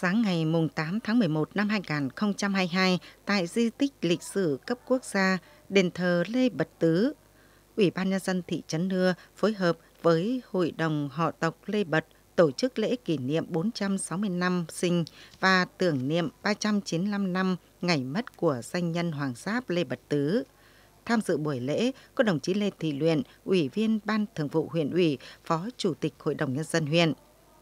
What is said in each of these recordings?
sáng ngày 8 tháng 11 năm 2022 tại di tích lịch sử cấp quốc gia đền thờ Lê Bật Tứ. Ủy ban Nhân dân thị trấn Nưa phối hợp với Hội đồng họ tộc Lê Bật tổ chức lễ kỷ niệm 460 năm sinh và tưởng niệm 395 năm ngày mất của danh nhân Hoàng Giáp Lê Bật Tứ. Tham dự buổi lễ có đồng chí Lê Thị Luyện, Ủy viên Ban Thường vụ huyện ủy, Phó Chủ tịch Hội đồng Nhân dân huyện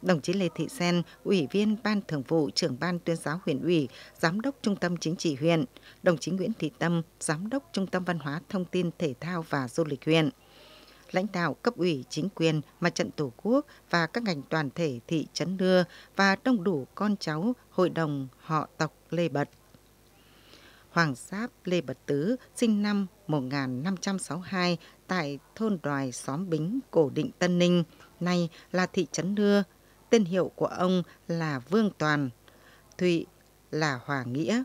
đồng chí Lê Thị Sen, Ủy viên Ban Thường vụ Trưởng Ban Tuyên giáo huyện ủy, Giám đốc Trung tâm Chính trị huyện, đồng chí Nguyễn Thị Tâm, Giám đốc Trung tâm Văn hóa Thông tin Thể thao và Du lịch huyện. Lãnh đạo cấp ủy chính quyền, mặt trận tổ quốc và các ngành toàn thể thị trấn đưa và đông đủ con cháu hội đồng họ tộc Lê Bật. Hoàng Giáp Lê Bật Tứ sinh năm 1562 tại thôn Đoài xóm Bính, Cổ Định Tân Ninh, nay là thị trấn Nưa, tên hiệu của ông là Vương Toàn, Thụy là Hòa Nghĩa.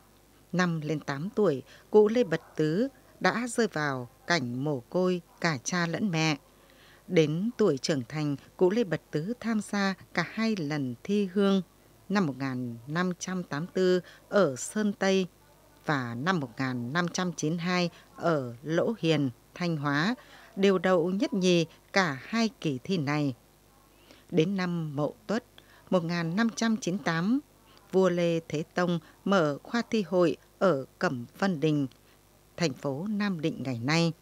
Năm lên 8 tuổi, cụ Lê Bật Tứ đã rơi vào cảnh mồ côi cả cha lẫn mẹ. Đến tuổi trưởng thành, cụ Lê Bật Tứ tham gia cả hai lần thi hương năm 1584 ở Sơn Tây và năm 1592 ở Lỗ Hiền, Thanh Hóa đều đậu nhất nhì cả hai kỳ thi này. Đến năm Mậu Tuất 1598, vua Lê Thế Tông mở khoa thi hội ở Cẩm Vân Đình, thành phố Nam Định ngày nay.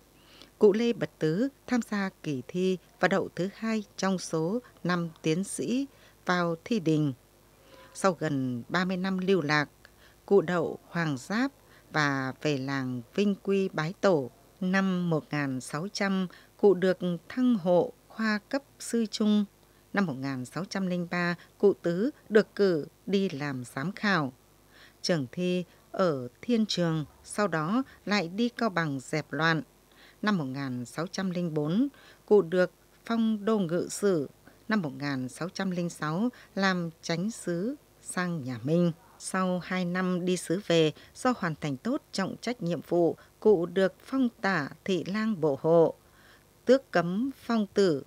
Cụ Lê Bật Tứ tham gia kỳ thi và đậu thứ hai trong số năm tiến sĩ vào thi đình. Sau gần 30 năm lưu lạc, cụ đậu Hoàng Giáp và về làng Vinh Quy Bái Tổ. Năm 1600, cụ được thăng hộ khoa cấp sư trung Năm 1603, cụ Tứ được cử đi làm giám khảo. Trường thi ở Thiên Trường, sau đó lại đi Cao Bằng dẹp loạn. Năm 1604, cụ được phong đô ngự sử. Năm 1606, làm tránh sứ sang nhà Minh. Sau 2 năm đi sứ về, do hoàn thành tốt trọng trách nhiệm vụ, cụ được phong tả thị lang bộ hộ, tước cấm phong tử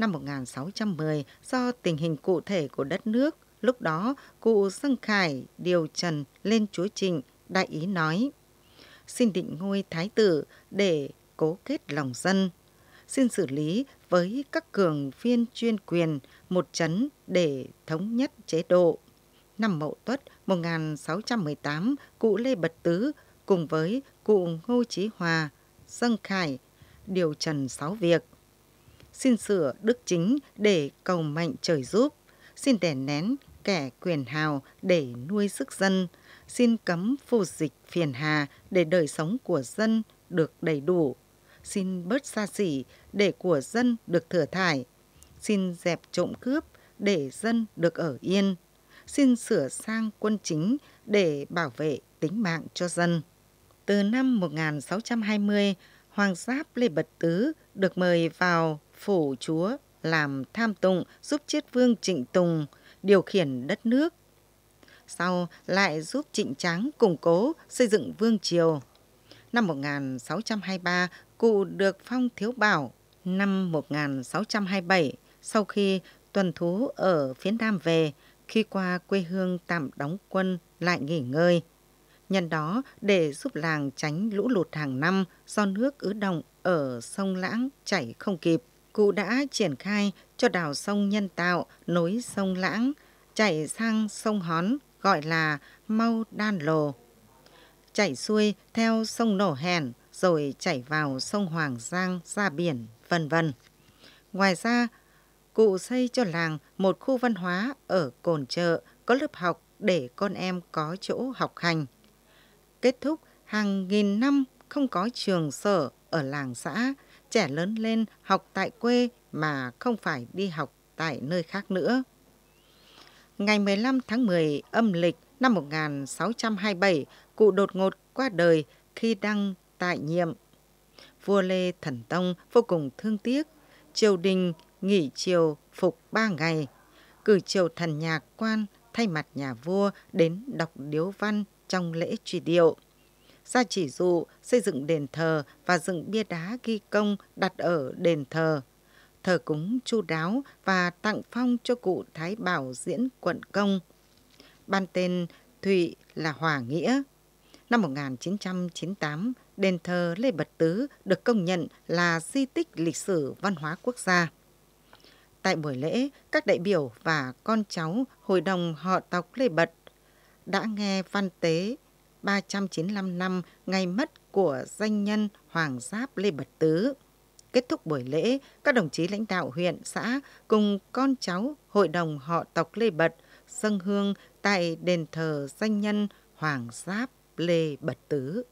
năm 1610 do tình hình cụ thể của đất nước. Lúc đó, cụ Sân Khải điều trần lên chúa Trịnh, đại ý nói Xin định ngôi thái tử để cố kết lòng dân. Xin xử lý với các cường phiên chuyên quyền một chấn để thống nhất chế độ. Năm Mậu Tuất 1618, cụ Lê Bật Tứ cùng với cụ Ngô Chí Hòa, Sân Khải điều trần sáu việc xin sửa đức chính để cầu mạnh trời giúp, xin đè nén kẻ quyền hào để nuôi sức dân, xin cấm phù dịch phiền hà để đời sống của dân được đầy đủ, xin bớt xa xỉ để của dân được thừa thải, xin dẹp trộm cướp để dân được ở yên, xin sửa sang quân chính để bảo vệ tính mạng cho dân. Từ năm 1620, Hoàng Giáp Lê Bật Tứ được mời vào phổ chúa làm tham tùng giúp chiết vương Trịnh Tùng điều khiển đất nước. Sau lại giúp Trịnh Tráng củng cố xây dựng vương triều. Năm 1623, cụ được phong thiếu bảo. Năm 1627, sau khi tuần thú ở phía Nam về, khi qua quê hương tạm đóng quân lại nghỉ ngơi. Nhân đó để giúp làng tránh lũ lụt hàng năm do nước ứ động ở sông Lãng chảy không kịp cụ đã triển khai cho đào sông nhân tạo nối sông Lãng, chảy sang sông Hón gọi là Mau Đan Lồ. Chảy xuôi theo sông Nổ Hèn rồi chảy vào sông Hoàng Giang ra biển, vân vân. Ngoài ra, cụ xây cho làng một khu văn hóa ở Cồn Chợ có lớp học để con em có chỗ học hành. Kết thúc hàng nghìn năm không có trường sở ở làng xã, trẻ lớn lên học tại quê mà không phải đi học tại nơi khác nữa. Ngày 15 tháng 10 âm lịch năm 1627, cụ đột ngột qua đời khi đang tại nhiệm. Vua Lê Thần Tông vô cùng thương tiếc, triều đình nghỉ triều phục ba ngày, cử triều thần nhà quan thay mặt nhà vua đến đọc điếu văn trong lễ truy điệu ra chỉ dụ xây dựng đền thờ và dựng bia đá ghi công đặt ở đền thờ. Thờ cúng chu đáo và tặng phong cho cụ Thái Bảo diễn quận công. Ban tên Thụy là Hòa Nghĩa. Năm 1998, đền thờ Lê Bật Tứ được công nhận là di tích lịch sử văn hóa quốc gia. Tại buổi lễ, các đại biểu và con cháu Hội đồng họ tộc Lê Bật đã nghe văn tế 395 năm ngày mất của danh nhân Hoàng Giáp Lê Bật Tứ. Kết thúc buổi lễ, các đồng chí lãnh đạo huyện, xã cùng con cháu hội đồng họ tộc Lê Bật dâng hương tại đền thờ danh nhân Hoàng Giáp Lê Bật Tứ.